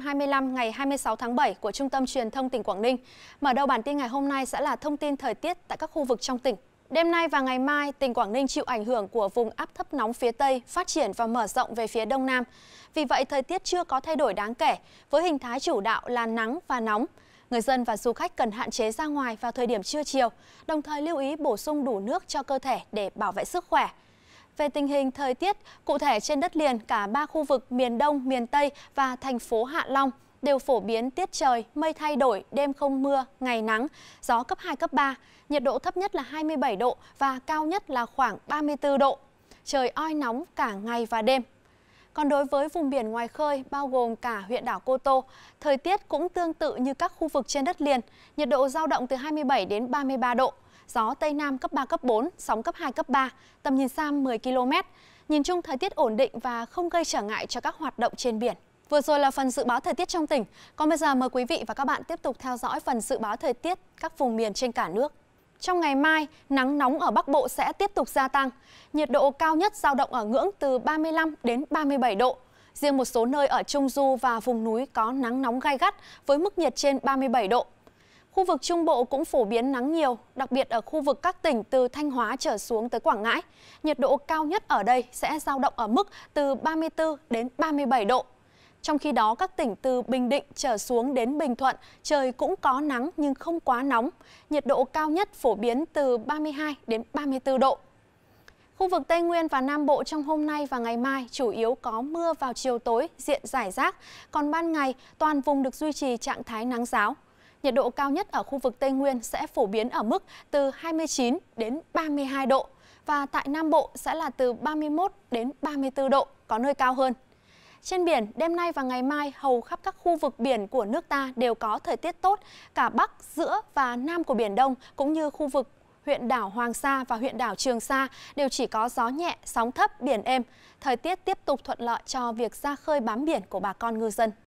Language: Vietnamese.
25 ngày 26 tháng 7 của Trung tâm Truyền thông tỉnh Quảng Ninh. Mở đầu bản tin ngày hôm nay sẽ là thông tin thời tiết tại các khu vực trong tỉnh. Đêm nay và ngày mai, tỉnh Quảng Ninh chịu ảnh hưởng của vùng áp thấp nóng phía Tây phát triển và mở rộng về phía Đông Nam. Vì vậy, thời tiết chưa có thay đổi đáng kể, với hình thái chủ đạo là nắng và nóng. Người dân và du khách cần hạn chế ra ngoài vào thời điểm trưa chiều, đồng thời lưu ý bổ sung đủ nước cho cơ thể để bảo vệ sức khỏe. Về tình hình thời tiết, cụ thể trên đất liền cả ba khu vực miền Đông, miền Tây và thành phố Hạ Long đều phổ biến tiết trời, mây thay đổi, đêm không mưa, ngày nắng, gió cấp 2, cấp 3, nhiệt độ thấp nhất là 27 độ và cao nhất là khoảng 34 độ. Trời oi nóng cả ngày và đêm. Còn đối với vùng biển ngoài khơi, bao gồm cả huyện đảo Cô Tô, thời tiết cũng tương tự như các khu vực trên đất liền, nhiệt độ giao động từ 27 đến 33 độ gió Tây Nam cấp 3, cấp 4, sóng cấp 2, cấp 3, tầm nhìn xa 10 km. Nhìn chung thời tiết ổn định và không gây trở ngại cho các hoạt động trên biển. Vừa rồi là phần dự báo thời tiết trong tỉnh. Còn bây giờ mời quý vị và các bạn tiếp tục theo dõi phần dự báo thời tiết các vùng miền trên cả nước. Trong ngày mai, nắng nóng ở Bắc Bộ sẽ tiếp tục gia tăng. Nhiệt độ cao nhất giao động ở ngưỡng từ 35 đến 37 độ. Riêng một số nơi ở Trung Du và vùng núi có nắng nóng gai gắt với mức nhiệt trên 37 độ. Khu vực Trung Bộ cũng phổ biến nắng nhiều, đặc biệt ở khu vực các tỉnh từ Thanh Hóa trở xuống tới Quảng Ngãi. Nhiệt độ cao nhất ở đây sẽ giao động ở mức từ 34 đến 37 độ. Trong khi đó, các tỉnh từ Bình Định trở xuống đến Bình Thuận, trời cũng có nắng nhưng không quá nóng. Nhiệt độ cao nhất phổ biến từ 32 đến 34 độ. Khu vực Tây Nguyên và Nam Bộ trong hôm nay và ngày mai chủ yếu có mưa vào chiều tối, diện rải rác, còn ban ngày toàn vùng được duy trì trạng thái nắng giáo nhiệt độ cao nhất ở khu vực Tây Nguyên sẽ phổ biến ở mức từ 29 đến 32 độ và tại Nam Bộ sẽ là từ 31 đến 34 độ, có nơi cao hơn. Trên biển, đêm nay và ngày mai, hầu khắp các khu vực biển của nước ta đều có thời tiết tốt, cả Bắc, giữa và Nam của Biển Đông, cũng như khu vực huyện đảo Hoàng Sa và huyện đảo Trường Sa đều chỉ có gió nhẹ, sóng thấp, biển êm. Thời tiết tiếp tục thuận lợi cho việc ra khơi bám biển của bà con ngư dân.